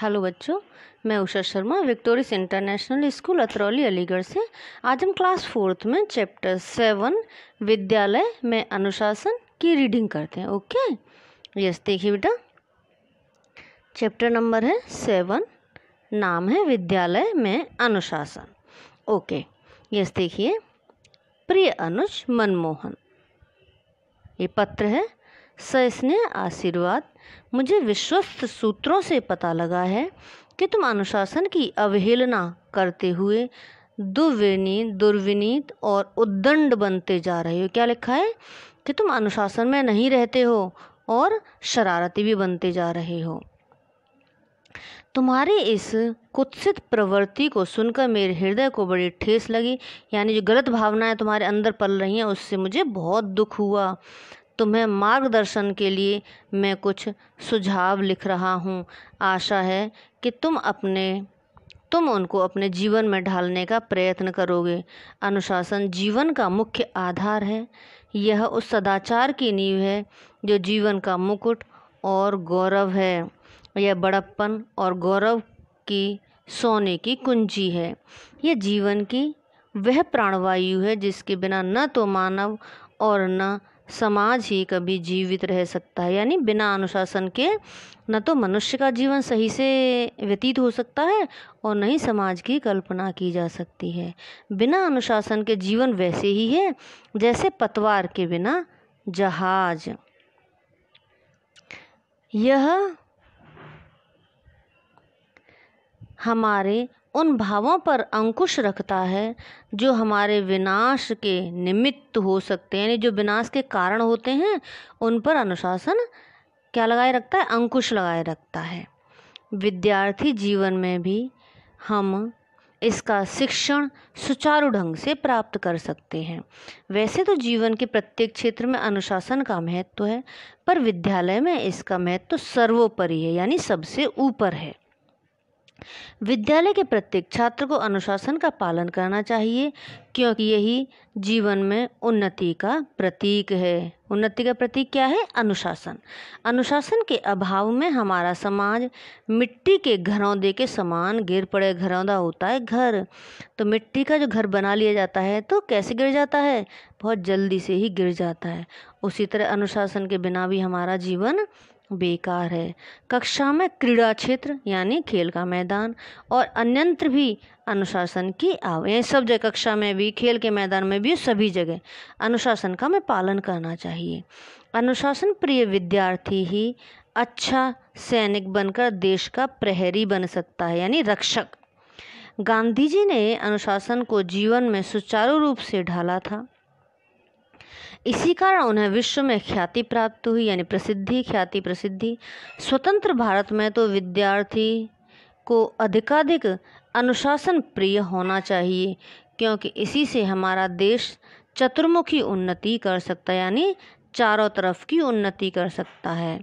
hello बच्चों मैं Usha Sharma Victorious International School Atrauli Aligarh से आज हम क्लास फोर्थ में चैप्टर सेवन विद्यालय में अनुशासन की रीडिंग करते हैं ओके यस देखिए बेटा चैप्टर नंबर है सेवन नाम है विद्यालय में अनुशासन ओके यस देखिए प्रिय अनुज मनमोहन ये पत्र है सस्ने आशीर्वाद मुझे विश्वस्त सूत्रों से पता लगा है कि तुम अनुशासन की अवहेलना करते हुए दुर्विनीत दुर्विनीत और उद्दंड बनते जा रहे हो क्या लिखा है कि तुम अनुशासन में नहीं रहते हो और शरारती भी बनते जा रहे हो तुम्हारी इस कुत्सित प्रवृत्ति को सुनकर मेरे हृदय को बड़ी ठेस लगी यानी जो गलत भावनाएं तुम्हारे अंदर पल रही हैं उससे मुझे बहुत दुख हुआ तुम्हें मार्गदर्शन के लिए मैं कुछ सुझाव लिख रहा हूँ आशा है कि तुम अपने तुम उनको अपने जीवन में ढालने का प्रयत्न करोगे अनुशासन जीवन का मुख्य आधार है यह उस सदाचार की नींव है जो जीवन का मुकुट और गौरव है यह बड़प्पन और गौरव की सोने की कुंजी है यह जीवन की वह प्राणवायु है जिसके बिना न तो मानव और न समाज ही कभी जीवित रह सकता है यानी बिना अनुशासन के न तो मनुष्य का जीवन सही से व्यतीत हो सकता है और न ही समाज की कल्पना की जा सकती है बिना अनुशासन के जीवन वैसे ही है जैसे पतवार के बिना जहाज यह हमारे उन भावों पर अंकुश रखता है जो हमारे विनाश के निमित्त हो सकते हैं यानी जो विनाश के कारण होते हैं उन पर अनुशासन क्या लगाए रखता है अंकुश लगाए रखता है विद्यार्थी जीवन में भी हम इसका शिक्षण सुचारू ढंग से प्राप्त कर सकते हैं वैसे तो जीवन के प्रत्येक क्षेत्र में अनुशासन का महत्व तो है पर विद्यालय में इसका महत्व तो सर्वोपरि है यानी सबसे ऊपर है विद्यालय के प्रत्येक छात्र को अनुशासन का पालन करना चाहिए क्योंकि यही जीवन में उन्नति का प्रतीक है उन्नति का प्रतीक क्या है अनुशासन अनुशासन के अभाव में हमारा समाज मिट्टी के घरौंदे के समान गिर पड़े घरौंदा होता है घर तो मिट्टी का जो घर बना लिया जाता है तो कैसे गिर जाता है बहुत जल्दी से ही गिर जाता है उसी तरह अनुशासन के बिना भी हमारा जीवन बेकार है कक्षा में क्रीड़ा क्षेत्र यानी खेल का मैदान और अन्यंत्र भी अनुशासन की आव यानी सब जगह कक्षा में भी खेल के मैदान में भी सभी जगह अनुशासन का हमें पालन करना चाहिए अनुशासन प्रिय विद्यार्थी ही अच्छा सैनिक बनकर देश का प्रहरी बन सकता है यानी रक्षक गांधी जी ने अनुशासन को जीवन में सुचारू रूप से ढाला था इसी कारण उन्हें विश्व में ख्याति प्राप्त हुई यानी प्रसिद्धि ख्याति प्रसिद्धि स्वतंत्र भारत में तो विद्यार्थी को अधिकाधिक अनुशासन प्रिय होना चाहिए क्योंकि इसी से हमारा देश चतुर्मुखी उन्नति कर सकता है यानी चारों तरफ की उन्नति कर सकता है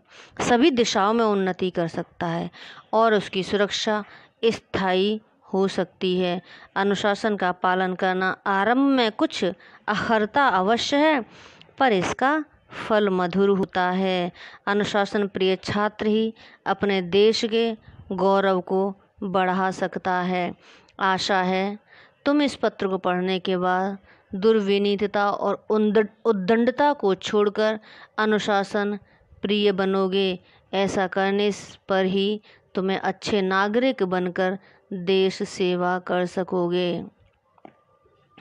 सभी दिशाओं में उन्नति कर सकता है और उसकी सुरक्षा स्थायी हो सकती है अनुशासन का पालन करना आरंभ में कुछ अखरता अवश्य है पर इसका फल मधुर होता है अनुशासन प्रिय छात्र ही अपने देश के गौरव को बढ़ा सकता है आशा है तुम इस पत्र को पढ़ने के बाद दुर्विनीतता और उद्दंडता को छोड़कर अनुशासन प्रिय बनोगे ऐसा करने पर ही तुम्हें अच्छे नागरिक बनकर देश सेवा कर सकोगे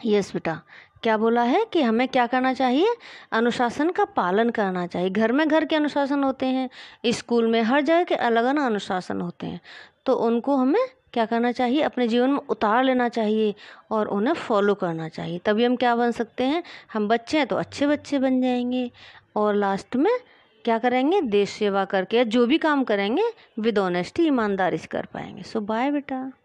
यस बेटा क्या बोला है कि हमें क्या करना चाहिए अनुशासन का पालन करना चाहिए घर में घर के अनुशासन होते हैं स्कूल में हर जगह के अलग अलग अनुशासन होते हैं तो उनको हमें क्या करना चाहिए अपने जीवन में उतार लेना चाहिए और उन्हें फॉलो करना चाहिए तभी हम क्या बन सकते हैं हम बच्चे हैं तो अच्छे बच्चे बन जाएंगे और लास्ट में क्या करेंगे देश सेवा करके जो भी काम करेंगे विद ऑनेस्टी ईमानदारी से कर पाएंगे सो बाय बेटा